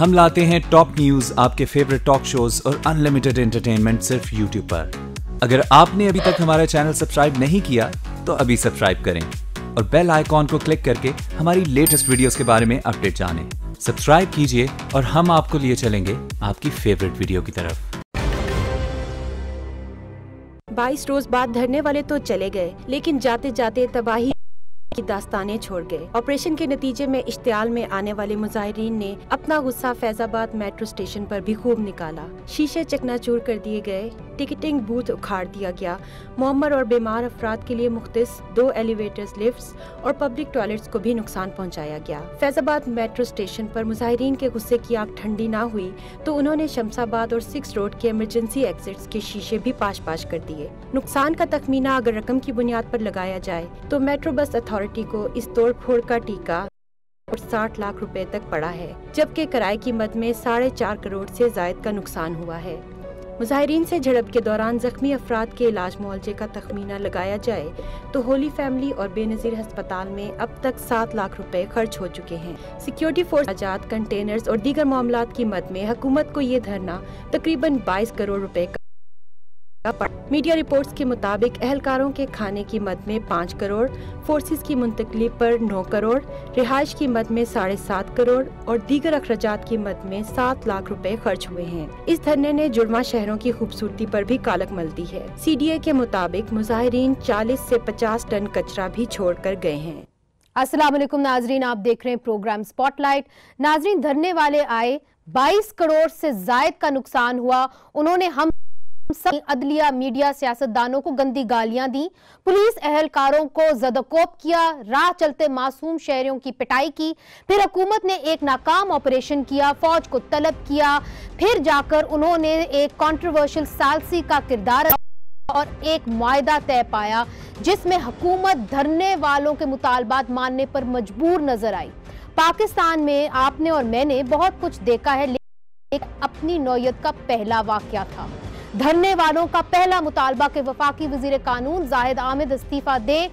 हम लाते हैं टॉप न्यूज आपके फेवरेट टॉक शोज और अनलिमिटेड एंटरटेनमेंट सिर्फ यूट्यूब पर अगर आपने अभी तक हमारा चैनल सब्सक्राइब नहीं किया तो अभी सब्सक्राइब करें और बेल आइकॉन को क्लिक करके हमारी लेटेस्ट वीडियोस के बारे में अपडेट जानें। सब्सक्राइब कीजिए और हम आपको लिए चलेंगे आपकी फेवरेट वीडियो की तरफ 22 रोज बाद धरने वाले तो चले गए लेकिन जाते जाते तबाही की दास्तानें छोड़ गए ऑपरेशन के नतीजे में इश्तियाल में आने वाले मुजाहरीन ने अपना गुस्सा फैजाबाद मेट्रो स्टेशन पर भी खूब निकाला शीशे चकनाचूर कर दिए गए टिकटिंग बूथ उखाड़ दिया गया मोहम्मद और बीमार अफराद के लिए मुख्त दो एलिवेटर्स लिफ्ट और पब्लिक टॉयलेट्स को भी नुकसान पहुँचाया गया फैजाबाद मेट्रो स्टेशन पर मुजाहरीन के गुस्से की आग ठंडी न हुई तो उन्होंने शमसाबाद और सिक्स रोड के इमरजेंसी एग्जिट के शीशे भी पाश पाश कर दिए नुकसान का तखमीना अगर रकम की बुनियाद पर लगाया जाए तो मेट्रो बस अथॉरिटी पार्टी को इस तोड़फोड़ का टीका और साठ लाख रुपए तक पड़ा है जबकि किराए की मद में साढ़े चार करोड़ से जायद का नुकसान हुआ है मुजाहरीन से झड़प के दौरान जख्मी अफराद के इलाज मुआवजे का तखमीना लगाया जाए तो होली फैमिली और बेनजीर हस्पताल में अब तक सात लाख रुपए खर्च हो चुके हैं सिक्योरिटी फोर्स आजाद कंटेनर्स और दीगर मामला की मद में हुकूमत को ये धरना तकरीबन बाईस करोड़ रुपए का मीडिया रिपोर्ट्स के मुताबिक एहलकारों के खाने की मद में पाँच करोड़ फोर्सेस की मुंतकली पर नौ करोड़ रिहाइश की मद में साढ़े सात करोड़ और दीगर अखराज की मद में सात लाख रुपए खर्च हुए हैं इस धरने ने जुड़वा शहरों की खूबसूरती पर भी कालक मल दी है सीडीए के मुताबिक मुजाहरीन चालीस ऐसी पचास टन कचरा भी छोड़ कर गए हैं असल नाजरीन आप देख रहे हैं प्रोग्राम स्पॉटलाइट नाजरीन धरने वाले आए 22 करोड़ से जायद का नुकसान हुआ उन्होंने हम अदलिया मीडिया सियासतदानों को गंदी गालियां दी पुलिस अहलकारों को जदकोप किया राह चलते मासूम शहरों की पिटाई की फिर हुकूमत ने एक नाकाम ऑपरेशन किया फौज को तलब किया फिर जाकर उन्होंने एक कॉन्ट्रोवर्शियल सालसी का किरदार और एक मुआदा तय पाया जिसमें हुकूमत धरने वालों के मुतालबात मानने पर मजबूर नजर आई पाकिस्तान में आपने और मैंने बहुत कुछ देखा है लेकिन अपनी नौयत का पहला वाक्य था धरने वालों का पहला मुतालबा के वफाकी वजीर कानून जाहिद आमिद इस्तीफा दे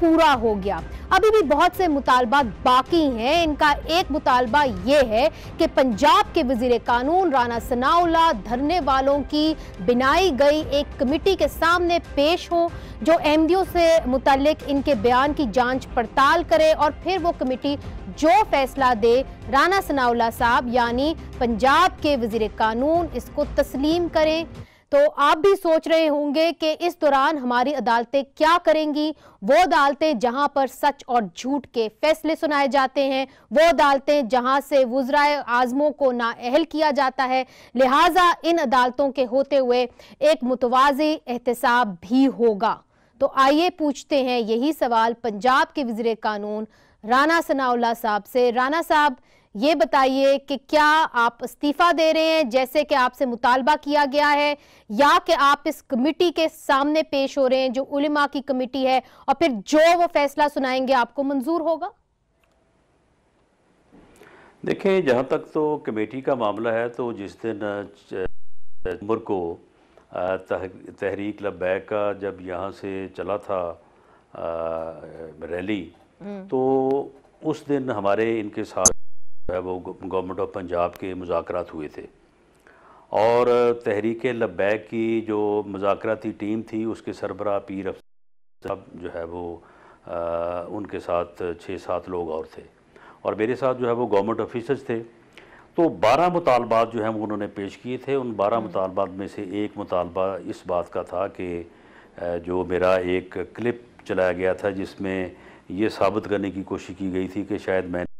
पूरा हो गया अभी भी बहुत से मुतालबात बाकी हैं इनका एक मुतालबा ये है कि पंजाब के वजीर कानून राना सनाउल्ला धरने वालों की बनाई गई एक कमेटी के सामने पेश हो जो एम से मुतलक इनके बयान की जांच पड़ताल करे और फिर वो कमेटी जो फैसला दे राना सनाउल्ला साहब यानी पंजाब के वजीर कानून इसको तस्लीम करें तो आप भी सोच रहे होंगे कि इस दौरान हमारी अदालतें क्या करेंगी वो अदालतें जहां पर सच और झूठ के फैसले सुनाए जाते हैं वो अदालतें जहां से वज्रा आजमों को नाअहल किया जाता है लिहाजा इन अदालतों के होते हुए एक मुतवाज़ी एहतसाब भी होगा तो आइए पूछते हैं यही सवाल पंजाब के वजरे कानून राना सनाउल्ला साहब से राना साहब ये बताइए कि क्या आप इस्तीफा दे रहे हैं जैसे कि आपसे मुतालबा किया गया है या कि आप इस कमेटी के सामने पेश हो रहे हैं जो उलिमा की कमेटी है और फिर जो वो फैसला सुनाएंगे आपको मंजूर होगा देखिए जहां तक तो कमेटी का मामला है तो जिस दिन उम्र को तहरीक लबैक का जब यहाँ से चला था रैली हम्म। तो उस दिन हमारे इनके साथ है वो गवर्नमेंट ऑफ पंजाब के मुजाकर हुए थे और तहरीक लबैक की जो मुजाकती टीम थी उसके सरबरा पीर साहब जो है वो आ, उनके साथ छः सात लोग और थे और मेरे साथ जो है वो गवर्नमेंट ऑफिसर्स थे तो बारह मुतालबात जो है वो उन्होंने पेश किए थे उन बारह हम्म। मुतालबात में से एक मुतालबा इस बात का था कि जो मेरा एक क्लिप चलाया गया था जिसमें ये साबित करने की कोशिश की गई थी कि शायद मैंने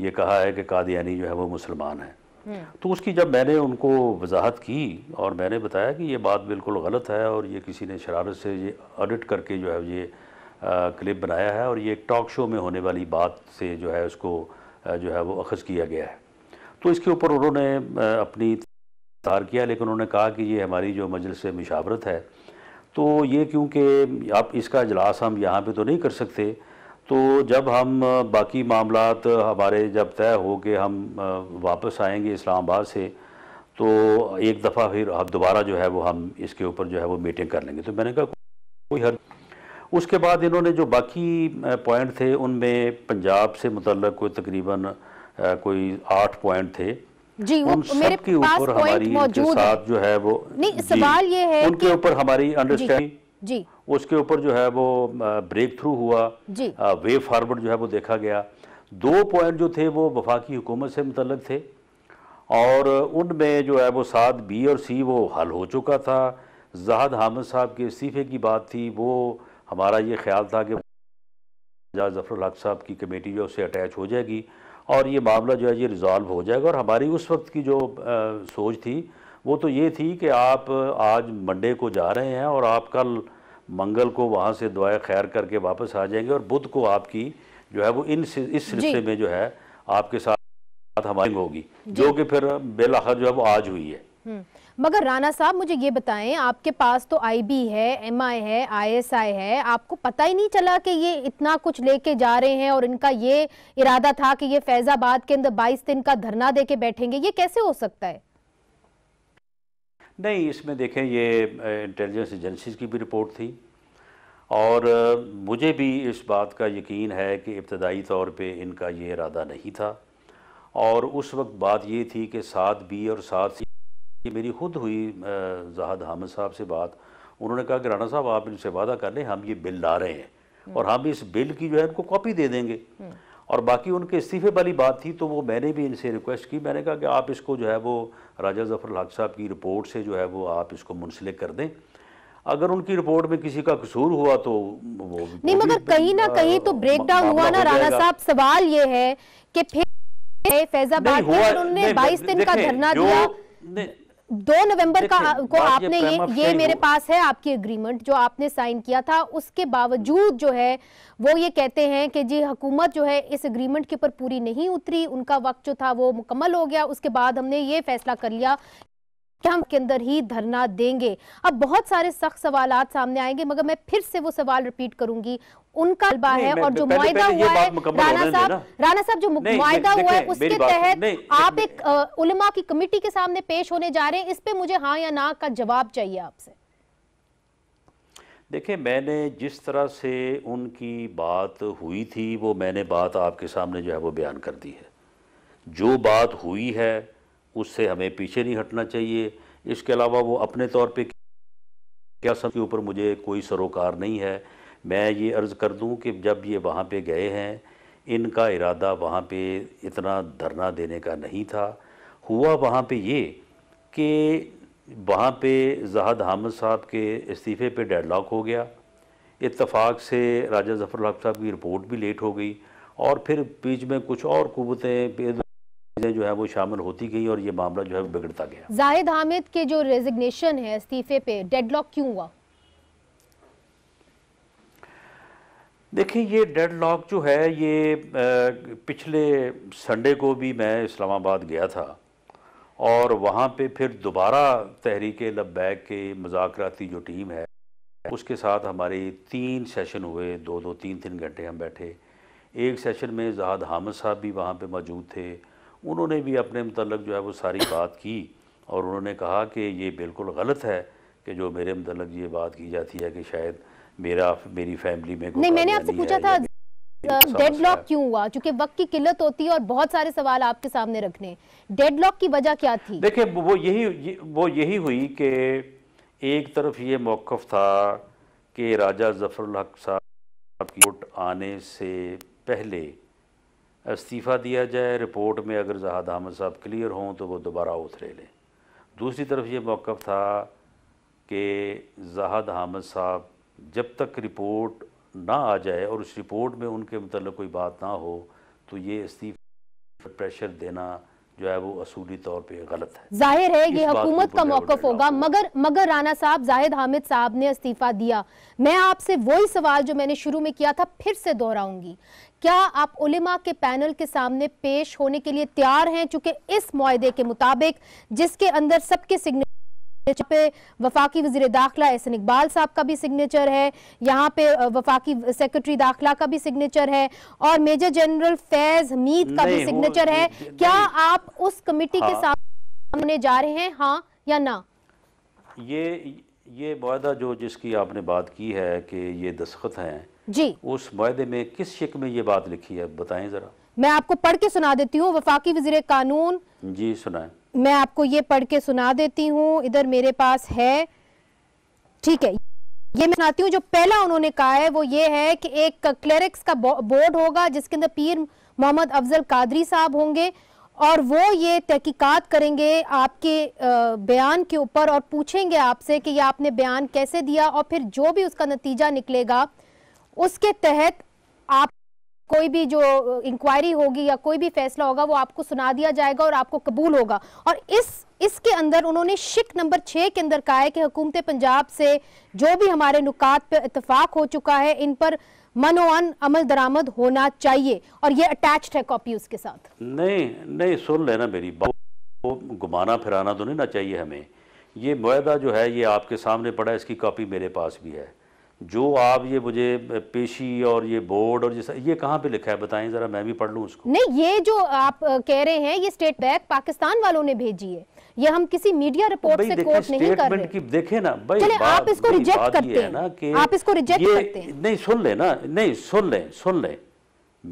ये कहा है कि कादियानी जो है वो मुसलमान है हम्म। तो उसकी जब मैंने उनको वजाहत की और मैंने बताया कि ये बात बिल्कुल गलत है और ये किसी ने शरारत से ये एडिट करके जो है ये क्लिप बनाया है और ये एक टॉक शो में होने वाली बात से जो है उसको जो है वो अखज़ किया गया है तो इसके ऊपर उन्होंने अपनी तार किया लेकिन उन्होंने कहा कि ये हमारी जो मजलिस मशावरत है तो ये क्योंकि आप इसका इजलास हम यहाँ पे तो नहीं कर सकते तो जब हम बाकी मामला हमारे जब तय हो के हम वापस आएंगे इस्लामाबाद से तो एक दफ़ा फिर अब दोबारा जो है वो हम इसके ऊपर जो है वो मीटिंग कर लेंगे तो मैंने कहा कोई हर उसके बाद इन्होंने जो बाकी पॉइंट थे उनमें पंजाब से मतलब कोई तकरीबन कोई आठ पॉइंट थे जी वो मेरे पास पॉइंट मौजूद है जो है वो नहीं सवाल ये है उनके ऊपर हमारी अंडरस्टैंडिंग जी उसके ऊपर जो है वो ब्रेक थ्रू हुआ जी वे फारवर्ड जो है वो देखा गया दो पॉइंट जो थे वो वफाकी हुकूमत से मुतल थे और उनमें जो है वो सात बी और सी वो हल हो चुका था जहाद हामिद साहब के इस्तीफ़े की बात थी वो हमारा ये ख्याल था कि जफर हक साहब की कमेटी जो उससे अटैच हो जाएगी और ये मामला जो है ये रिज़ॉल्व हो जाएगा और हमारी उस वक्त की जो आ, सोच थी वो तो ये थी कि आप आज मंडे को जा रहे हैं और आप कल मंगल को वहाँ से दुआ खैर करके वापस आ जाएंगे और बुध को आपकी जो है वो इन इस सिलसिले में जो है आपके साथ हमारी होगी जो कि फिर बेलाखर जो है वो आज हुई है हम्म, मगर राणा साहब मुझे ये बताएं आपके पास तो आईबी है एमआई है आईएसआई है आपको पता ही नहीं चला कि ये इतना कुछ लेके जा रहे हैं और इनका ये इरादा था कि ये फैजाबाद के अंदर 22 दिन का धरना दे के बैठेंगे ये कैसे हो सकता है नहीं इसमें देखें ये इंटेलिजेंस एजेंसीज की भी रिपोर्ट थी और मुझे भी इस बात का यकीन है कि इब्तदाई तौर पे इनका ये इरादा नहीं था और उस वक्त बात ये थी कि सात बी और सात सी मेरी खुद हुई जहाद हामिद साहब से बात उन्होंने कहा कि राना साहब आप इनसे वादा कर लें हम ये बिल ला रहे हैं हम्म। और हम इस बिल की जो है उनको कॉपी दे देंगे हम्म। और बाकी उनके इस्तीफे वाली बात थी तो वो मैंने भी इनसे रिक्वेस्ट की मैंने कहा कि आप इसको जो है वो राजा जफ़र लाख साहब की रिपोर्ट से जो है वो आप इसको मुंसलिक कर दें अगर उनकी रिपोर्ट में किसी का कसूर हुआ तो वो नहीं मगर कहीं ना कहीं तो ब्रेक डाउन हुआ ना राणा साहब सवाल ये है कि फिर फैजाबाद में उन्होंने 22 दिन का धरना दिया दो नवंबर का को आपने ये ये, मेरे पास है आपकी एग्रीमेंट जो आपने साइन किया था उसके बावजूद जो है वो ये कहते हैं कि जी हुकूमत जो है इस एग्रीमेंट के ऊपर पूरी नहीं उतरी उनका वक्त जो था वो मुकम्मल हो गया उसके बाद हमने ये फैसला कर लिया हम के अंदर ही धरना देंगे अब बहुत सारे सख्त सवाल सामने आएंगे मगर मैं फिर से वो सवाल रिपीट करूंगी उनका अल्बा है और जो मुआदा हुआ है राना साहब राना साहब जो मुआदा हुआ है उसके तहत आप एक उलमा की कमेटी के सामने पेश होने जा रहे हैं इस पर मुझे हाँ या ना का जवाब चाहिए आपसे देखिए मैंने जिस तरह से उनकी बात हुई थी वो मैंने बात आपके सामने जो है वो बयान कर दी है जो बात हुई है उससे हमें पीछे नहीं हटना चाहिए इसके अलावा वो अपने तौर पे क्या सब के ऊपर मुझे कोई सरोकार नहीं है मैं ये अर्ज़ कर दूं कि जब ये वहाँ पे गए हैं इनका इरादा वहाँ पे इतना धरना देने का नहीं था हुआ वहाँ पे ये कि वहाँ पे जहाद हामिद साहब के इस्तीफ़े पे डेडलॉक हो गया इतफाक़ से राजा जफ़र लाख साहब की रिपोर्ट भी लेट हो गई और फिर बीच में कुछ और कुतें चीज़ें जो है वो शामिल होती गई और ये मामला जो है बिगड़ता गया जाहिद हामिद के जो रेजिग्नेशन है इस्तीफे पे डेडलॉक क्यों हुआ देखिए ये डेड लॉक जो है ये पिछले संडे को भी मैं इस्लामाबाद गया था और वहाँ पे फिर दोबारा तहरीक लब्बैक के मज़ाकती जो टीम है उसके साथ हमारे तीन सेशन हुए दो दो तीन तीन घंटे हम बैठे एक सेशन में जहाद हामिद साहब भी वहाँ पे मौजूद थे उन्होंने भी अपने मतलब जो है वो सारी बात की और उन्होंने कहा कि ये बिल्कुल गलत है कि जो मेरे मतलब ये बात की जाती है कि शायद मेरा मेरी फैमिली में नहीं मैंने आपसे पूछा था डेड लॉक क्यों हुआ क्योंकि वक्त की किल्लत होती है और बहुत सारे सवाल आपके सामने रखने डेड लॉक की वजह क्या थी देखिए वो यही वो यही हुई कि एक तरफ ये मौकफ था कि राजा जफरुल हक साहब की रिपोर्ट आने से पहले इस्तीफ़ा दिया जाए रिपोर्ट में अगर जहाद अहमद साहब क्लियर हों तो वो दोबारा उतरे लें दूसरी तरफ ये मौक़ था कि जहाद अहमद साहब जब तक रिपोर्ट ना आ जाए और उस रिपोर्ट में उनके मतलब कोई बात ना हो तो ये इस्तीफे प्रेशर देना जो है वो असूली तौर पे गलत है जाहिर है ये हुकूमत का मौकफ होगा मगर मगर राणा साहब जाहिद हामिद साहब ने इस्तीफा दिया मैं आपसे वही सवाल जो मैंने शुरू में किया था फिर से दोहराऊंगी क्या आप उलिमा के पैनल के सामने पेश होने के लिए तैयार हैं चूंकि इस मुआदे के मुताबिक जिसके अंदर सबके सिग्नेचर पे वफाकी वजीर दाखिला एहसन इकबाल साहब का भी सिग्नेचर है यहाँ पे वफाकी सेक्रेटरी दाखिला का भी सिग्नेचर है और मेजर जनरल फैज हमीद का भी सिग्नेचर है क्या आप उस कमेटी हाँ, के सामने जा रहे हैं हाँ या ना ये ये वायदा जो जिसकी आपने बात की है कि ये दस्खत हैं जी उस वायदे में किस शिक में ये बात लिखी है बताएं जरा मैं आपको पढ़ के सुना देती हूँ वफाकी वजीर कानून जी सुनाए मैं आपको ये पढ़ के सुना देती हूँ इधर मेरे पास है ठीक है ये मैं सुनाती हूँ जो पहला उन्होंने कहा है वो ये है कि एक क्लरिक्स का बोर्ड होगा जिसके अंदर पीर मोहम्मद अफजल कादरी साहब होंगे और वो ये तहकीकात करेंगे आपके बयान के ऊपर और पूछेंगे आपसे कि ये आपने बयान कैसे दिया और फिर जो भी उसका नतीजा निकलेगा उसके तहत आप कोई भी जो इंक्वायरी होगी या कोई भी फैसला होगा वो आपको सुना दिया जाएगा और आपको कबूल होगा और इस इसके अंदर उन्होंने शिक नंबर छः के अंदर कहा है कि हुकूमत पंजाब से जो भी हमारे नुकात पर इतफाक हो चुका है इन पर मनोअन अमल दरामद होना चाहिए और ये अटैच्ड है कॉपी उसके साथ नहीं नहीं सुन लेना मेरी बात वो घुमाना फिराना तो नहीं ना चाहिए हमें ये मुहदा जो है ये आपके सामने पड़ा है इसकी कॉपी मेरे पास भी है जो आप ये मुझे पेशी और ये बोर्ड और ये ये कहाँ पे लिखा है बताएं जरा मैं भी पढ़ लूँ उसको नहीं ये जो आप कह रहे हैं ये स्टेट बैंक पाकिस्तान वालों ने भेजी है ये हम किसी मीडिया तो रिपोर्ट से कोट नहीं कर रहे की देखे ना भाई चले आप इसको रिजेक्ट करते हैं ना कि आप इसको रिजेक्ट करते हैं नहीं सुन ले ना नहीं सुन ले सुन ले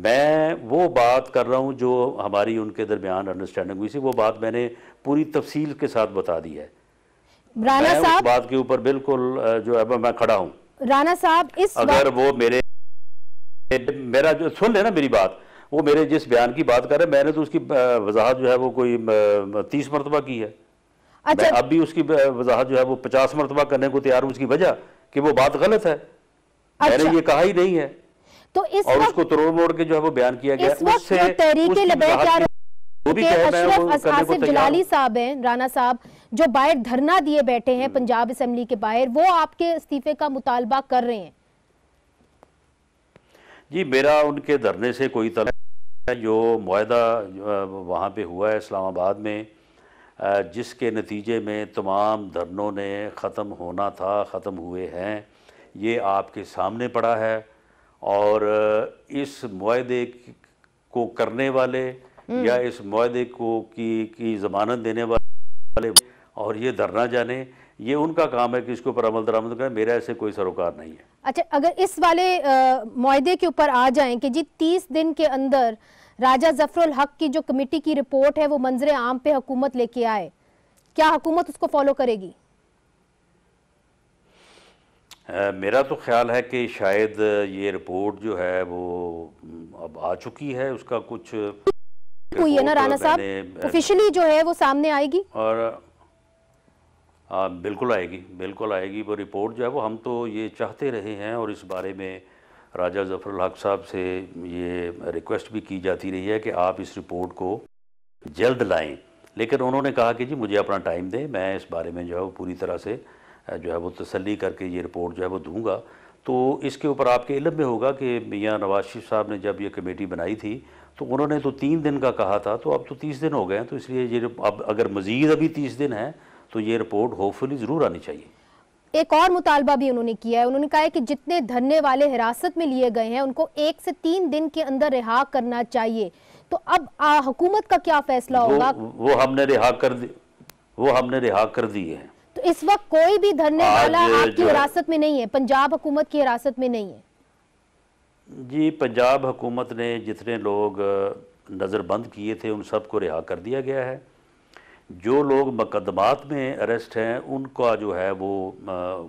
मैं वो बात कर रहा हूँ जो हमारी उनके दरमियान अंडरस्टैंडिंग हुई थी वो बात मैंने पूरी तफसील के साथ बता दी है बात के ऊपर बिल्कुल जो है मैं खड़ा हूँ राणा साहब इस अगर वो मेरे मेरा जो सुन लेना मेरी बात वो मेरे जिस बयान की बात कर रहे मैंने तो उसकी वजाहत जो है वो कोई तीस मरतबा की है अच्छा मैं अब भी उसकी वजाहत जो है वो पचास मरतबा करने को तैयार हूँ उसकी वजह कि वो बात गलत है अच्छा। मैंने ये कहा ही नहीं है तो इस और उसको तोड़ मोड़ के जो है वो बयान किया गया उससे वो भी कहे मैं जलाली साहब हैं राणा साहब जो बाहर धरना दिए बैठे हैं हम्म। पंजाब असम्बली के बाहर वो आपके इस्तीफे का मुतालबा कर रहे हैं जी मेरा उनके धरने से कोई तरह जो माहा वहाँ पे हुआ है इस्लामाबाद में जिसके नतीजे में तमाम धरनों ने ख़त्म होना था ख़त्म हुए हैं ये आपके सामने पड़ा है और इस माहे को करने वाले हम्म। या इस माहे को की की ज़मानत देने वाले और ये धरना जाने ये उनका काम है कि इसके ऊपर अमल दरामद करें मेरा ऐसे कोई सरोकार नहीं है अच्छा अगर इस वाले माहे के ऊपर आ जाएं कि जी तीस दिन के अंदर राजा जफरुल हक की जो कमेटी की रिपोर्ट है वो मंजर आम पे हुकूमत लेके आए क्या हुकूमत उसको फॉलो करेगी आ, मेरा तो ख्याल है कि शायद ये रिपोर्ट जो है वो अब आ चुकी है उसका कुछ हुई है ना राणा साहब ऑफिशियली जो है वो सामने आएगी और आ, बिल्कुल आएगी बिल्कुल आएगी वो रिपोर्ट जो है वो हम तो ये चाहते रहे हैं और इस बारे में राजा जफ़र हक साहब से ये रिक्वेस्ट भी की जाती रही है कि आप इस रिपोर्ट को जल्द लाएं लेकिन उन्होंने कहा कि जी मुझे अपना टाइम दें मैं इस बारे में जो है वो पूरी तरह से जो है वो तसली करके ये रिपोर्ट जो है वो दूँगा तो इसके ऊपर आपके इलम में होगा कि मियाँ नवाज शरीफ साहब ने जब ये कमेटी बनाई थी तो उन्होंने तो तीन दिन का कहा था तो अब तो तीस दिन हो गए हैं तो इसलिए ये अब अगर मज़ीद अभी तीस दिन हैं तो ये रिपोर्ट होपफुली ज़रूर आनी चाहिए एक और मुतालबा भी उन्होंने किया है उन्होंने कहा है कि जितने धरने वाले हिरासत में लिए गए हैं उनको एक से तीन दिन के अंदर रिहा करना चाहिए तो अब आ, हुकूमत का क्या फैसला होगा वो हमने रिहा कर दी वो हमने रिहा कर दिए हैं तो इस वक्त कोई भी धरने वाला आपकी हिरासत में नहीं है पंजाब हुकूमत की हिरासत में नहीं है जी पंजाब हुकूमत ने जितने लोग नज़रबंद किए थे उन सबको रिहा कर दिया गया है जो लोग मुकदमात में अरेस्ट हैं उनका जो है वो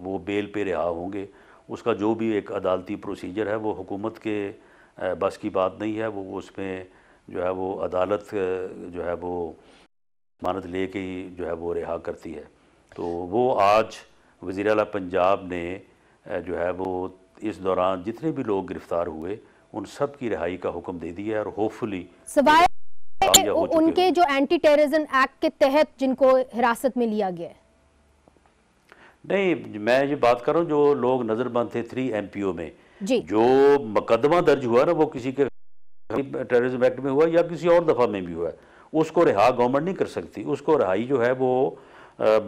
वो बेल पे रिहा होंगे उसका जो भी एक अदालती प्रोसीजर है वो हुकूमत के बस की बात नहीं है वो उसमें जो है वो अदालत जो है वो मानत ले के ही जो है वो रिहा करती है तो वो आज वज़ी अला पंजाब ने जो है वो इस दौरान जितने भी लोग गिरफ़्तार हुए उन सब की रिहाई का हुक्म दे दिया है और होपफुली उनके जो एंटी टेररिज्म एक्ट के तहत जिनको हिरासत में लिया गया नहीं मैं ये बात कर रहा हूँ जो लोग नजरबंद थे थ्री एम पी ओ में जी। जो मुकदमा दर्ज हुआ ना वो किसी के टेररिज्म एक्ट में हुआ या किसी और दफ़ा में भी हुआ उसको रिहा गवर्नमेंट नहीं कर सकती उसको रिहाई जो है वो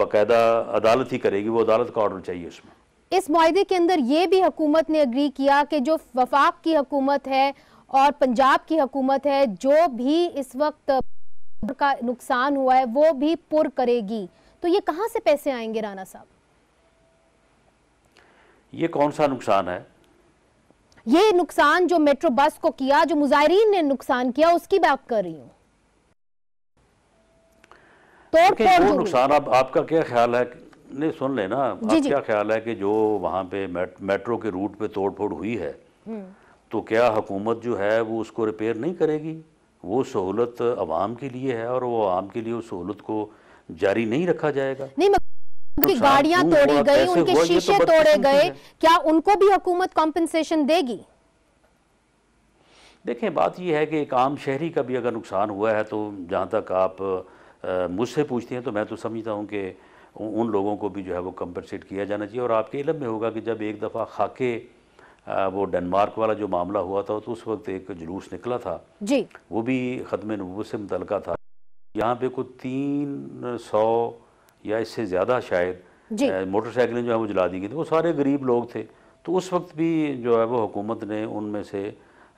बाकायदा अदालत ही करेगी वो अदालत का ऑर्डर चाहिए उसमें इस माहे के अंदर ये भी हुकूमत ने अग्री किया कि जो वफाक की हुकूमत है और पंजाब की हुकूमत है जो भी इस वक्त का नुकसान हुआ है वो भी पुर करेगी तो ये कहां से पैसे आएंगे राणा साहब ये कौन सा नुकसान है ये नुकसान जो मेट्रो बस को किया जो मुजाहरीन ने नुकसान किया उसकी बात कर रही हूँ तो नुकसान आप, आपका क्या ख्याल है नहीं सुन लेना आप क्या ख्याल है कि जो वहां पे मेट्रो के रूट पे तोड़फोड़ हुई है हम्म। तो क्या हुकूमत जो है वो उसको रिपेयर नहीं करेगी वो सहूलत आवाम के लिए है और वो आवाम के लिए उस सहूलत को जारी नहीं रखा जाएगा नहीं तो उनकी गाड़ियां तोड़ी गई उनके तो शीशे तो तोड़े गए क्या उनको भी हुकूमत कॉम्पनसेशन देगी देखें बात यह है कि एक आम शहरी का भी अगर नुकसान हुआ है तो जहाँ तक आप मुझसे पूछते हैं तो मैं तो समझता हूँ कि उन लोगों को भी जो है वो कंपनसेट किया जाना चाहिए और आपके इलम में होगा कि जब एक दफ़ा खाके वो डेनमार्क वाला जो मामला हुआ था तो उस वक्त एक जुलूस निकला था जी वो भी ख़त्म से मुतल था यहाँ पे कुछ तीन सौ या इससे ज़्यादा शायद मोटरसाइकिलें जो है वो जला दी गई थी वो सारे गरीब लोग थे तो उस वक्त भी जो है वो हुकूमत ने उनमें से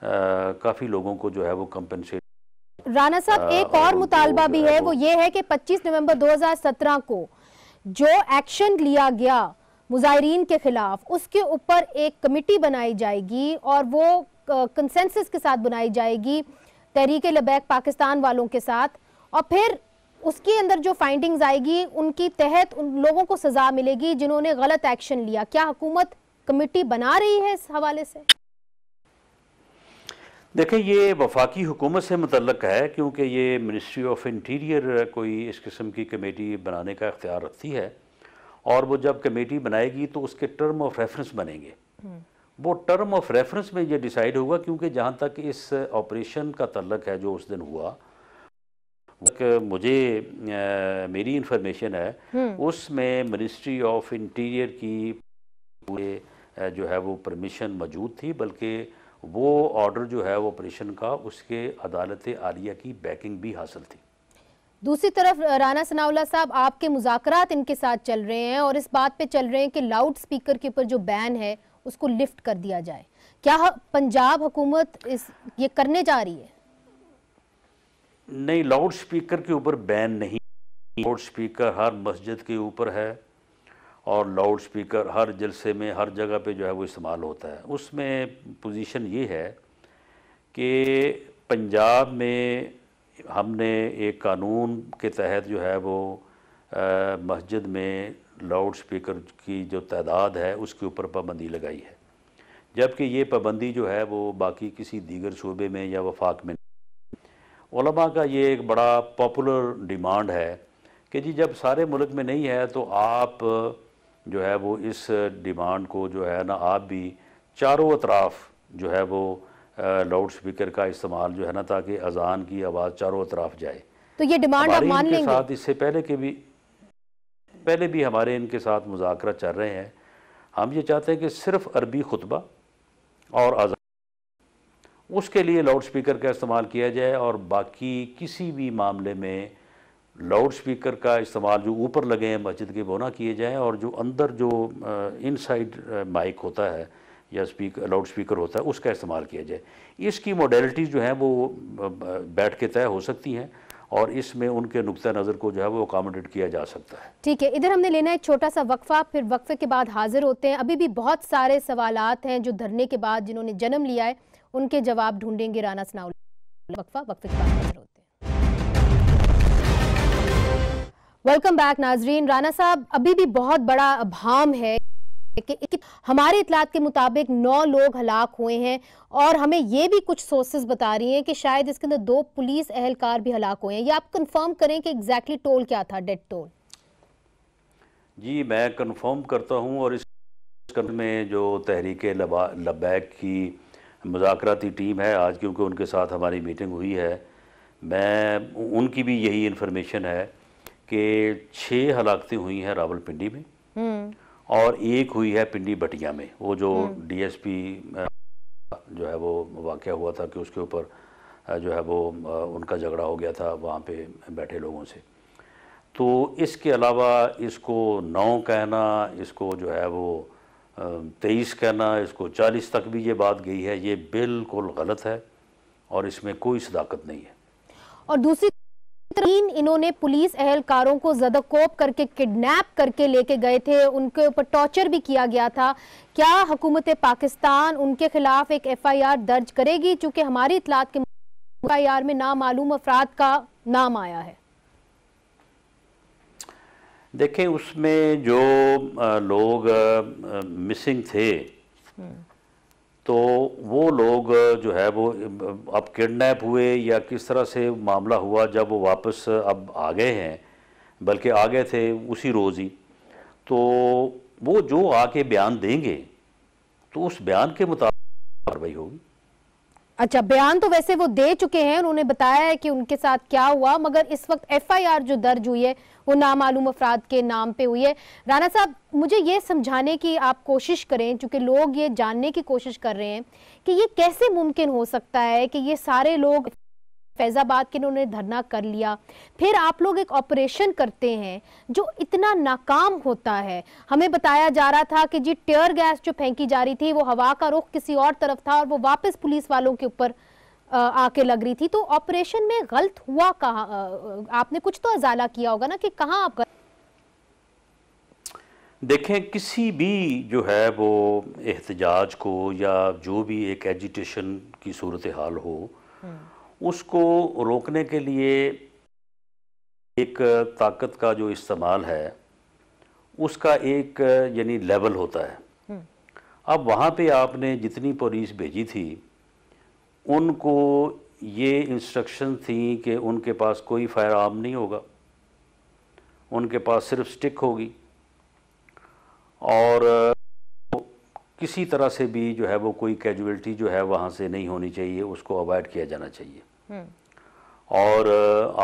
काफ़ी लोगों को जो है वो कम्पनसेट राना साहब एक और, और मुतालबा भी है वो, वो ये है कि 25 नवंबर 2017 को जो एक्शन लिया गया मुजाहरीन के ख़िलाफ़ उसके ऊपर एक कमेटी बनाई जाएगी और वो कंसेंसस के साथ बनाई जाएगी तहरीक लबैक पाकिस्तान वालों के साथ और फिर उसके अंदर जो फाइंडिंग्स आएगी उनकी तहत उन लोगों को सज़ा मिलेगी जिन्होंने गलत एक्शन लिया क्या हुकूमत कमेटी बना रही है इस हवाले से देखें ये वफाकी हुकूमत से मतलब है क्योंकि ये मिनिस्ट्री ऑफ इंटीरियर कोई इस किस्म की कमेटी बनाने का अख्तियार रखती है और वो जब कमेटी बनाएगी तो उसके टर्म ऑफ रेफरेंस बनेंगे वो टर्म ऑफ रेफरेंस में ये डिसाइड होगा क्योंकि जहाँ तक इस ऑपरेशन का तल्लक है जो उस दिन हुआ मुझे आ, मेरी इन्फॉर्मेशन है हम्म। उसमें मिनिस्ट्री ऑफ इंटीरियर की पूरे जो है वो परमिशन मौजूद थी बल्कि वो ऑर्डर जो है वो ऑपरेशन का उसके अदालत आलिया की बैकिंग भी हासिल थी दूसरी तरफ राना सनावला साहब आपके मुजाकरात इनके साथ चल रहे हैं और इस बात पे चल रहे हैं कि लाउड स्पीकर के ऊपर जो बैन है उसको लिफ्ट कर दिया जाए क्या पंजाब हुकूमत इस ये करने जा रही है नहीं लाउड स्पीकर के ऊपर बैन नहीं लाउड स्पीकर हर मस्जिद के ऊपर है और लाउड स्पीकर हर जलसे में हर जगह पे जो है वो इस्तेमाल होता है उसमें पोजीशन ये है कि पंजाब में हमने एक कानून के तहत जो है वो मस्जिद में लाउड स्पीकर की जो तादाद है उसके ऊपर पाबंदी लगाई है जबकि ये पाबंदी जो है वो बाकी किसी दीगर शूबे में या वफाक में नहीं का ये एक बड़ा पॉपुलर डिमांड है कि जी जब सारे मुल्क में नहीं है तो आप जो है वो इस डिमांड को जो है ना आप भी चारों अतराफ़ जो है वो लाउड स्पीकर का इस्तेमाल जो है ना ताकि अजान की आवाज़ चारों तरफ जाए तो ये डिमांड आप मान लेंगे साथ इससे पहले के भी पहले भी हमारे इनके साथ मुजाकर चल रहे हैं हम ये चाहते हैं कि सिर्फ अरबी खुतबा और अजान उसके लिए लाउड स्पीकर का इस्तेमाल किया जाए और बाकी किसी भी मामले में लाउड स्पीकर का इस्तेमाल जो ऊपर लगे हैं मस्जिद के वो ना किए जाएँ और जो अंदर जो इनसाइड माइक होता है या स्पीकर लाउड स्पीकर होता है उसका इस्तेमाल किया जाए इसकी मॉडलिटीज़ जो हैं वो बैठ के तय हो सकती हैं और इसमें उनके नुकतः नज़र को जो है वो अकामोडेट किया जा सकता है ठीक है इधर हमने लेना है छोटा सा वक्फा फिर वक्फे के बाद हाजिर होते हैं अभी भी बहुत सारे सवाल हैं जो धरने के बाद जिन्होंने जन्म लिया है उनके जवाब ढूंढेंगे राना सनाउल वक्फा वक्फे के बाद हाजिर होते हैं वेलकम बैक नाजरीन राना साहब अभी भी बहुत बड़ा भाम है हमारे इतलात के मुताबिक नौ लोग हलाक हुए हैं और हमें ये भी कुछ सोर्सेज बता रही हैं कि शायद इसके अंदर दो पुलिस एहलकार भी हलाक हुए हैं ये आप कंफर्म करें कि एग्जैक्टली टोल क्या था डेड टोल जी मैं कंफर्म करता हूँ और इस में जो तहरीक लबैक की मुजाकती टीम है आज क्योंकि उनके साथ हमारी मीटिंग हुई है मैं उनकी भी यही इन्फॉर्मेशन है कि छः हलाकतें हुई हैं रावलपिंडी में हम्म। और एक हुई है पिंडी बटिया में वो जो डीएसपी हम्म। जो है वो वाक़ हुआ था कि उसके ऊपर जो है वो उनका झगड़ा हो गया था वहाँ पे बैठे लोगों से तो इसके अलावा इसको नौ कहना इसको जो है वो तेईस कहना इसको चालीस तक भी ये बात गई है ये बिल्कुल गलत है और इसमें कोई सदाकत नहीं है और दूसरी तीन इन्होंने पुलिस एहलकारों को जदकोप करके किडनैप करके लेके गए थे उनके ऊपर टॉर्चर भी किया गया था क्या हुकूमत पाकिस्तान उनके खिलाफ एक एफआईआर दर्ज करेगी चूंकि हमारी इतलात के एफ आई आर में नामालूम अफराद का नाम आया है देखें उसमें जो लोग मिसिंग थे हम्म। तो वो लोग जो है वो अब किडनैप हुए या किस तरह से मामला हुआ जब वो वापस अब आ गए हैं बल्कि आ गए थे उसी रोज़ ही तो वो जो आके बयान देंगे तो उस बयान के मुताबिक कार्रवाई होगी अच्छा बयान तो वैसे वो दे चुके हैं उन्होंने बताया है कि उनके साथ क्या हुआ मगर इस वक्त एफआईआर जो दर्ज हुई है वो नामालूम अफराद के नाम पे हुई है राना साहब मुझे ये समझाने की आप कोशिश करें चूंकि लोग ये जानने की कोशिश कर रहे हैं कि ये कैसे मुमकिन हो सकता है कि ये सारे लोग फैज़ाबाद के उन्होंने धरना कर लिया फिर आप लोग एक ऑपरेशन करते हैं जो इतना नाकाम होता है हमें बताया जा रहा था कि जी टेयर गैस जो फेंकी जा रही थी वो हवा का रुख किसी और तरफ था और वो वापस पुलिस वालों के ऊपर आके लग रही थी तो ऑपरेशन में गलत हुआ कहा आपने कुछ तो अजाला किया होगा ना कि कहा आप गलत देखें किसी भी जो है वो एहतजाज को या जो भी एक एजिटेशन की सूरत हाल हो हम्म। उसको रोकने के लिए एक ताकत का जो इस्तेमाल है उसका एक यानी लेवल होता है हम्म। अब वहाँ पे आपने जितनी पुलिस भेजी थी उनको ये इंस्ट्रक्शन थी कि उनके पास कोई फायर आर्म नहीं होगा उनके पास सिर्फ स्टिक होगी और किसी तरह से भी जो है वो कोई कैजुअलिटी जो है वहाँ से नहीं होनी चाहिए उसको अवॉइड किया जाना चाहिए हम्म। और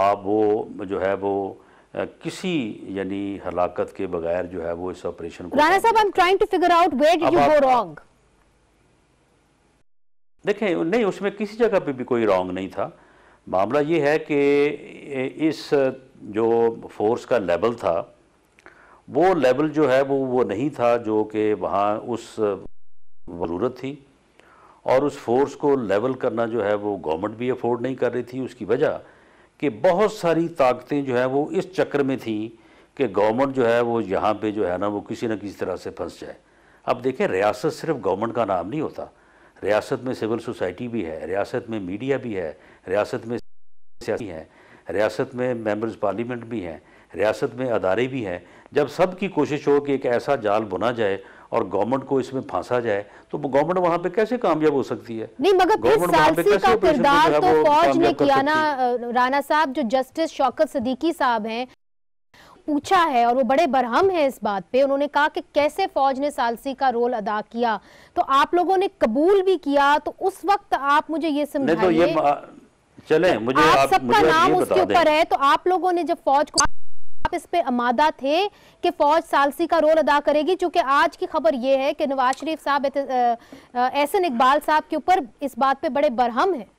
आप वो जो है वो किसी यानी हलाकत के बगैर जो है वो इस ऑपरेशन को राणा साहब I am trying to figure out where did you go wrong देखें नहीं उसमें किसी जगह पे भी कोई रॉन्ग नहीं था मामला ये है कि इस जो फोर्स का लेवल था वो लेवल जो है वो वो नहीं था जो कि वहाँ उस ज़रूरत थी और उस फोर्स को लेवल करना जो है वो गवर्नमेंट भी अफोर्ड नहीं कर रही थी उसकी वजह कि बहुत सारी ताकतें जो है वो इस चक्कर में थी कि गवर्नमेंट जो है वो यहाँ पे जो है ना वो किसी न किसी तरह से फंस जाए अब देखें रियासत सिर्फ गवर्नमेंट का नाम नहीं होता रियासत में सिविल सोसाइटी भी है रियासत में मीडिया भी है रियासत में सियासी है रियासत में मेम्बर्स पार्लियामेंट भी हैं रियासत में अदारे भी हैं जब सब की कोशिश हो कि एक ऐसा जाल बुना जाए और गवर्नमेंट को इसमें फांसा जाए तो गवर्नमेंट वहाँ पे कैसे कामयाब हो सकती है नहीं मगर सारसी का किरदार तो फौज ने किया ना राणा साहब जो जस्टिस शौकत सदीकी साहब हैं पूछा है और वो बड़े बरहम हैं इस बात पे उन्होंने कहा कि कैसे फौज ने सालसी का रोल अदा किया तो आप लोगों ने कबूल भी किया तो उस वक्त आप मुझे ये तो समझाइए चले मुझे आप सबका नाम उसके ऊपर है तो आप लोगों ने जब फौज को आप इस पे अमादा थे कि फौज सालसी का रोल अदा करेगी चूंकि आज की खबर ये है कि नवाज शरीफ साहब एहसन इकबाल साहब के ऊपर इस बात पे बड़े बरहम हैं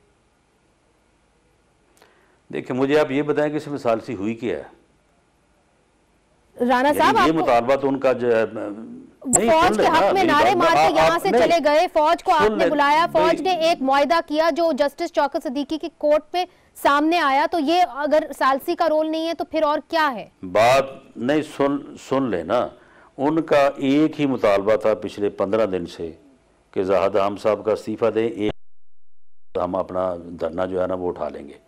देखिए मुझे आप ये बताएं कि इसमें सालसी हुई क्या है राणा साहब ये मुतालबा तो उनका जो फौज के हक में नारे मार के यहाँ से चले गए फौज को आपने बुलाया फौज ने एक मुआदा किया जो जस्टिस चौकत सदीकी की कोर्ट में सामने आया तो ये अगर सालसी का रोल नहीं है तो फिर और क्या है बात नहीं सुन सुन लेना उनका एक ही मुतालबा था पिछले पंद्रह दिन से कि जहाद हम साहब का इस्तीफ़ा दें एक हम अपना धरना जो है ना वो उठा लेंगे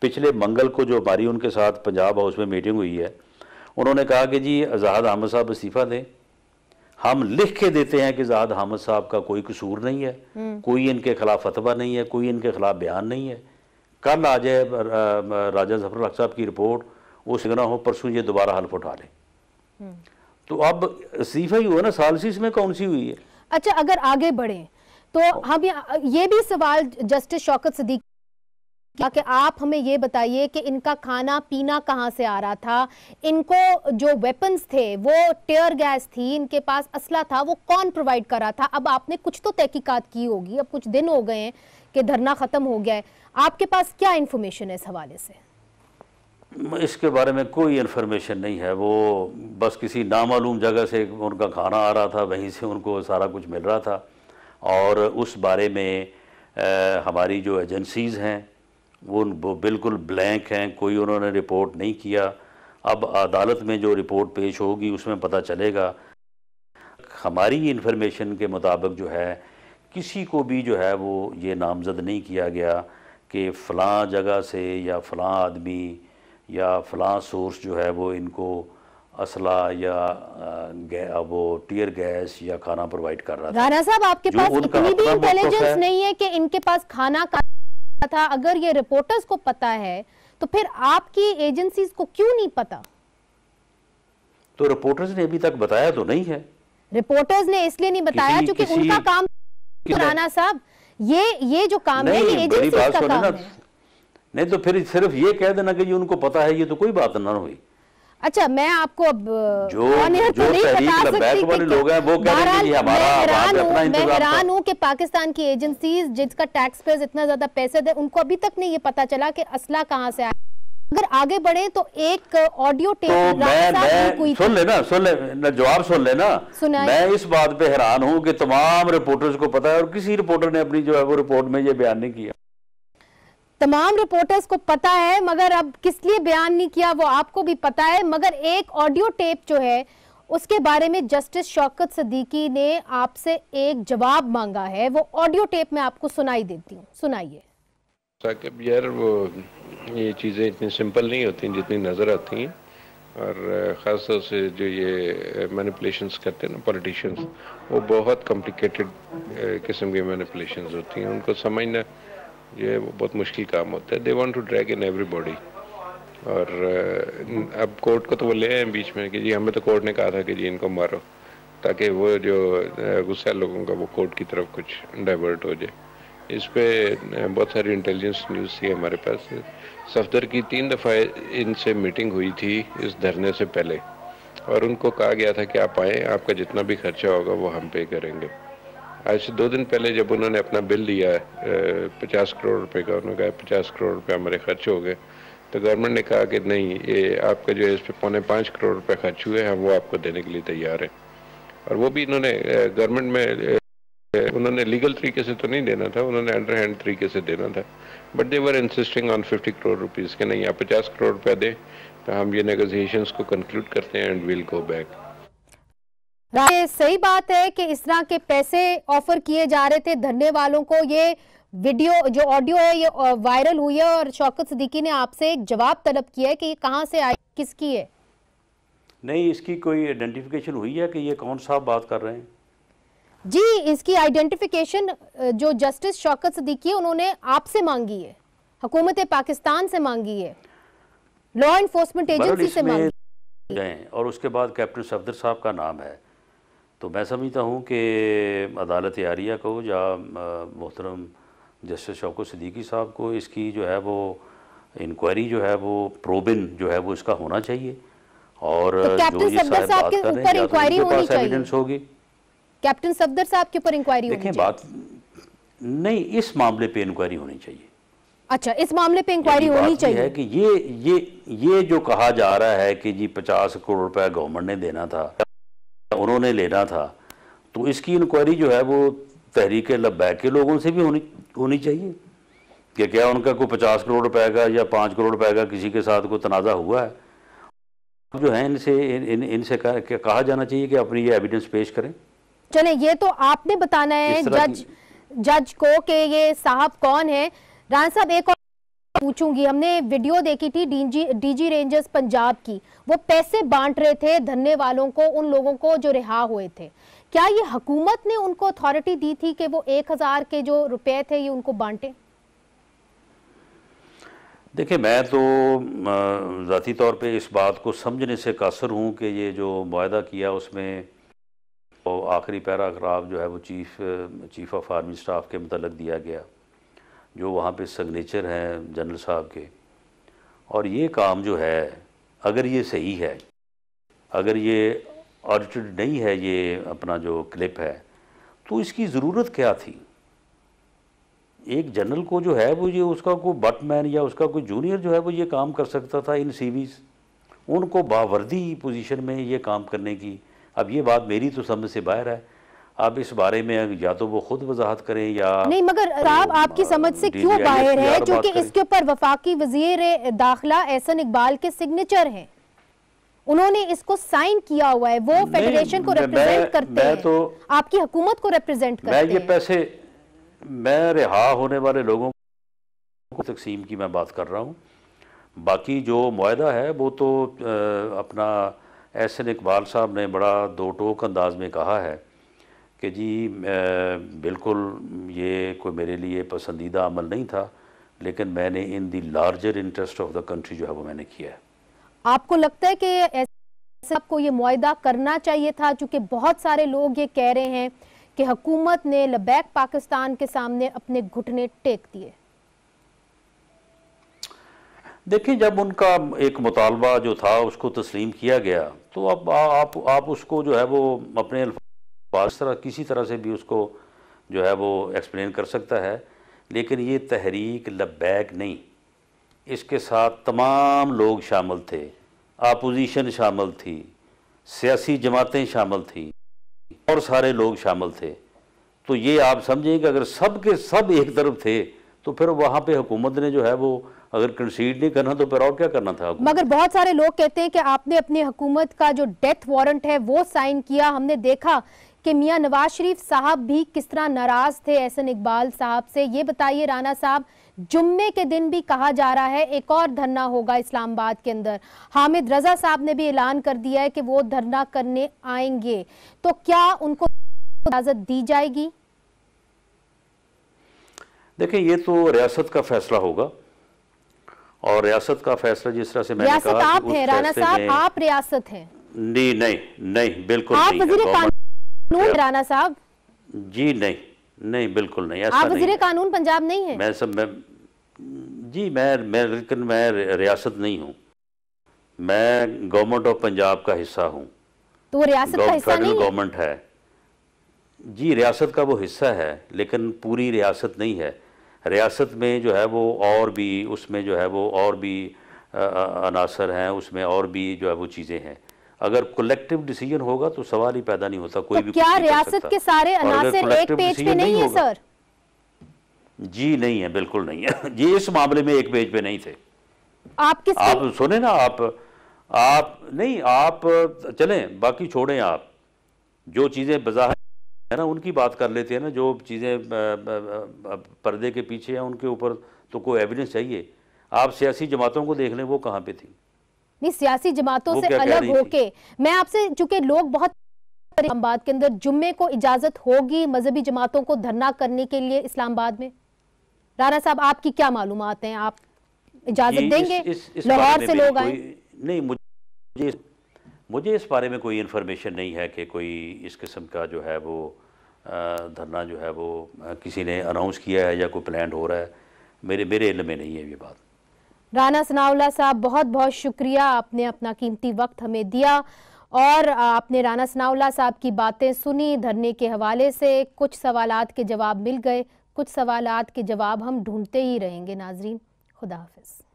पिछले मंगल को जो हमारी उनके साथ पंजाब हाउस में मीटिंग हुई है उन्होंने कहा कि जी जहाद अहमद साहब इस्तीफ़ा दें हम लिख के देते हैं कि जहाद हामद साहब का कोई कसूर नहीं है हम्म। कोई इनके खिलाफ फतवा नहीं है कोई इनके खिलाफ बयान नहीं है कल आ जाए राजा जफर साहब की रिपोर्ट वो गना हो परसों ये दोबारा हल्फ उठा ले हम्म। तो अब इस्तीफा ही हुआ ना सालसी इसमें कौन सी हुई है अच्छा अगर आगे बढ़े तो हाँ। हम ये भी सवाल जस्टिस शौकत सदीक कि आप हमें ये बताइए कि इनका खाना पीना कहाँ से आ रहा था इनको जो वेपन्स थे वो टेयर गैस थी इनके पास असला था वो कौन प्रोवाइड कर रहा था अब आपने कुछ तो तहकीकात की होगी अब कुछ दिन हो गए हैं कि धरना ख़त्म हो गया है आपके पास क्या इन्फॉर्मेशन है इस हवाले से इसके बारे में कोई इन्फॉर्मेशन नहीं है वो बस किसी नामालूम जगह से उनका खाना आ रहा था वहीं से उनको सारा कुछ मिल रहा था और उस बारे में आ, हमारी जो एजेंसीज़ हैं वो बिल्कुल ब्लैंक हैं कोई उन्होंने रिपोर्ट नहीं किया अब अदालत में जो रिपोर्ट पेश होगी उसमें पता चलेगा हमारी इन्फॉर्मेशन के मुताबिक जो है किसी को भी जो है वो ये नामजद नहीं किया गया कि फ़लाँ जगह से या फ़लाँ आदमी या फलां सोर्स जो है वो इनको असला या वो टीयर गैस या खाना प्रोवाइड कर रहा था राणा साहब आपके पास इतनी भी इंटेलिजेंस नहीं है कि इनके पास खाना का था अगर ये रिपोर्टर्स को पता है तो फिर आपकी एजेंसीज को क्यों नहीं पता तो रिपोर्टर्स ने अभी तक बताया तो नहीं है रिपोर्टर्स ने इसलिए नहीं बताया क्योंकि उनका काम पुराना साहब ये ये जो काम है ये एजेंसी का काम है नहीं तो फिर सिर्फ ये कह देना कि ये उनको पता है ये तो कोई बात ना हुई अच्छा मैं आपको अब जो, जो तो नहीं बता सकती लोग हैं वो मैं हैरान हूँ कि पाकिस्तान की एजेंसीज जिसका टैक्स पेयर इतना ज्यादा पैसे दे उनको अभी तक नहीं ये पता चला कि असला कहाँ से आया अगर आगे बढ़े तो एक ऑडियो टेप तो मैं, मैं सुन लेना सुन ले जवाब सुन लेना मैं इस बात पे हैरान हूँ कि तमाम रिपोर्टर्स को पता है और किसी रिपोर्टर ने अपनी जो है वो रिपोर्ट में ये बयान नहीं किया तमाम रिपोर्टर्स को पता है मगर अब किस लिए बयान नहीं किया वो आपको भी पता है मगर एक ऑडियो टेप जो है उसके बारे में जस्टिस शौकत सदीकी ने आपसे एक जवाब मांगा है वो ऑडियो टेप में आपको सुनाई देती हूँ सुनाइए यार वो ये चीज़ें इतनी सिंपल नहीं होती जितनी नज़र आती हैं और ख़ास तौर से जो ये मैनिपुलेशंस करते हैं ना पॉलिटिशियंस वो बहुत कॉम्प्लिकेटेड किस्म के मैनिपुलेशंस होती हैं उनको समझना ये बहुत मुश्किल काम होता है they want to drag in everybody और अब कोर्ट को तो वो ले आए बीच में कि जी हमें तो कोर्ट ने कहा था कि जी इनको मारो ताकि वो जो गुस्सा लोगों का वो कोर्ट की तरफ कुछ डाइवर्ट हो जाए इस पर बहुत सारी इंटेलिजेंस न्यूज़ थी हमारे पास सफदर की तीन दफ़ा इनसे मीटिंग हुई थी इस धरने से पहले और उनको कहा गया था कि आप आएँ आपका जितना भी खर्चा होगा वो हम पे करेंगे आज से दो दिन पहले जब उन्होंने अपना बिल दिया पचास करोड़ रुपए का उन्होंने कहा पचास करोड़ रुपए हमारे खर्च हो गए तो गवर्नमेंट ने कहा कि नहीं ये आपका जो है इस पर पौने पाँच करोड़ रुपए खर्च हुए हैं वो आपको देने के लिए तैयार है और वो भी इन्होंने गवर्नमेंट में उन्होंने लीगल तरीके से तो नहीं देना था उन्होंने अंडर हैंड तरीके से देना था but they were insisting on fifty crore rupees के नहीं आप पचास करोड़ रुपया दें तो हम ये नेगोजिएशन को कंक्लूड करते हैं एंड विल गो बैक ये सही बात है कि इस तरह के पैसे ऑफर किए जा रहे थे धरने वालों को ये वीडियो जो ऑडियो है ये वायरल हुई है और शौकत सिद्दीकी ने आपसे एक जवाब तलब किया है कि ये कहाँ से आई किसकी है नहीं इसकी कोई आइडेंटिफिकेशन हुई है कि ये कौन साहब बात कर रहे हैं जी इसकी आइडेंटिफिकेशन जो जस्टिस शौकत सिद्दीकी उन्होंने आपसे मांगी है हुकूमत पाकिस्तान से मांगी है लॉ इन्फोर्समेंट एजेंसी से मांगी और उसके बाद कैप्टन सफदर साहब का नाम है तो मैं समझता हूँ कि अदालत आरिया को या मोहतरम जस्टिस शौकत सदीकी साहब को इसकी जो है वो इंक्वायरी जो है वो प्रोबिन जो है वो इसका होना चाहिए और तो जो ये तो होगी कैप्टन सफदर साहब के ऊपर इंक्वायरी देखिए बात नहीं इस मामले पे इंक्वायरी होनी चाहिए अच्छा इस मामले पे इंक्वायरी होनी चाहिए है कि ये ये ये जो कहा जा रहा है कि जी पचास करोड़ रुपया गवर्नमेंट ने देना था उन्होंने लेना था तो इसकी इंक्वायरी जो है वो तहरीक लब्बैक के लोगों से भी होनी होनी चाहिए कि क्या उनका कोई पचास करोड़ रुपए का या पाँच करोड़ रुपए का किसी के साथ कोई तनाज़ा हुआ है जो है इनसे इन, इन इनसे कहा जाना चाहिए कि अपनी ये एविडेंस पेश करें चले ये तो आपने बताना है जज जज को कि ये साहब कौन है रान साहब एक और पूछूंगी हमने वीडियो देखी थी डीजी डीजी रेंजर्स पंजाब की वो पैसे बांट रहे थे धरने वालों को उन लोगों को जो रिहा हुए थे क्या ये हकूमत ने उनको अथॉरिटी दी थी कि वो एक हज़ार के जो रुपए थे ये उनको बांटे देखिए मैं तो ज़ाती तौर पे इस बात को समझने से कासर हूँ कि ये जो माहा किया उसमें तो आखिरी पैराग्राफ जो है वो chief chief of army staff के मतलब दिया गया जो वहाँ पे सिग्नेचर हैं जनरल साहब के और ये काम जो है अगर ये सही है अगर ये ऑडिटेड नहीं है ये अपना जो क्लिप है तो इसकी ज़रूरत क्या थी एक जनरल को जो है वो ये उसका कोई बटमैन या उसका कोई जूनियर जो है वो ये काम कर सकता था इन सीवीज उनको बावर्दी पोजीशन में ये काम करने की अब ये बात मेरी तो समझ से बाहर है अब इस बारे में या तो वो खुद वजाहत करें या नहीं मगर साहब आपकी समझ से क्यों बाहर है जो कि इसके ऊपर वफाकी वजीर दाखिला एहसन इकबाल के सिग्नेचर हैं उन्होंने इसको साइन किया हुआ है वो फेडरेशन को रिप्रेजेंट करते हैं तो, आपकी हुकूमत को रिप्रेजेंट करते मैं ये पैसे मैं रिहा होने वाले लोगों को तकसीम की मैं बात कर रहा हूँ बाकी जो माहा है वो तो अपना एहसन इकबाल साहब ने बड़ा दो टोक अंदाज में कहा है कि जी बिल्कुल ये कोई मेरे लिए पसंदीदा अमल नहीं था लेकिन मैंने in the larger interest of the country जो है वो मैंने किया है आपको लगता है कि आपको ये मुआदा करना चाहिए था चूँकि बहुत सारे लोग ये कह रहे हैं कि हकूमत ने लबैक पाकिस्तान के सामने अपने घुटने टेक दिए देखिए जब उनका एक मुतालबा जो था उसको तस्लीम किया गया तो अब आप आप उसको जो है वो अपने बास तरह किसी तरह से भी उसको जो है वो एक्सप्लेन कर सकता है लेकिन ये तहरीक लबैक नहीं इसके साथ तमाम लोग शामिल थे अपोजिशन शामिल थी सियासी जमातें शामिल थी और सारे लोग शामिल थे तो ये आप समझें कि अगर सब के सब एक तरफ थे तो फिर वहाँ पे हुकूमत ने जो है वो अगर कंसीड नहीं करना तो फिर और क्या करना था मगर बहुत सारे लोग कहते हैं कि आपने अपनी हुकूमत का जो डेथ वारंट है वो साइन किया हमने देखा कि मियाँ नवाज शरीफ साहब भी किस तरह नाराज थे एहसन इकबाल साहब से ये बताइए राना साहब जुम्मे के दिन भी कहा जा रहा है एक और धरना होगा इस्लामाबाद के अंदर हामिद रजा साहब ने भी ऐलान कर दिया है कि वो धरना करने आएंगे तो क्या उनको इजाजत दी जाएगी देखिए ये तो रियासत का फैसला होगा और रियासत का फैसला जिस तरह से मैंने कहा आप हैं राना साहब आप रियासत हैं नहीं नहीं नहीं बिल्कुल आप नहीं कानून राणा साहब जी नहीं नहीं बिल्कुल नहीं ऐसा आप वजीर कानून पंजाब नहीं है मैं सब मैं जी मैं मैं लेकिन मैं रियासत नहीं हूँ मैं गवर्नमेंट ऑफ पंजाब का हिस्सा हूँ तो वो रियासत का हिस्सा नहीं गवर्नमेंट है जी रियासत का वो हिस्सा है लेकिन पूरी रियासत नहीं है रियासत में जो है वो और भी उसमें जो है वो और भी अनासर हैं उसमें और भी जो है वो चीज़ें हैं अगर कलेक्टिव डिसीजन होगा तो सवाल ही पैदा नहीं होता कोई तो भी क्या रियासत के सारे अनासर एक पेज पे नहीं है सर जी नहीं है बिल्कुल नहीं है जी इस मामले में एक पेज पे नहीं थे आप किस आप सुने ना आप आप नहीं आप चलें बाकी छोड़े आप जो चीज़ें बजाह है ना उनकी बात कर लेते हैं ना जो चीज़ें पर्दे के पीछे है उनके ऊपर तो कोई एविडेंस चाहिए आप सियासी जमातों को देख लें वो कहाँ पे थी नहीं सियासी जमातों से अलग होके मैं आपसे चूंकि लोग बहुत इस्लामाबाद के अंदर जुम्मे को इजाजत होगी मजहबी जमातों को धरना करने के लिए इस्लामाबाद में राणा साहब आपकी क्या मालूम हैं आप इजाजत देंगे लाहौर से लोग आए नहीं मुझे मुझे इस बारे में कोई इन्फॉर्मेशन नहीं है कि कोई इस किस्म का जो है वो धरना जो है वो किसी ने अनाउंस किया है या कोई प्लान हो रहा है मेरे मेरे इल्म में नहीं है ये बात राना सनाउल्ला साहब बहुत बहुत शुक्रिया आपने अपना कीमती वक्त हमें दिया और आपने राना सनाउल्ला साहब की बातें सुनी धरने के हवाले से कुछ सवाल के जवाब मिल गए कुछ सवाल के जवाब हम ढूंढते ही रहेंगे नाजरीन खुदा हाफिज़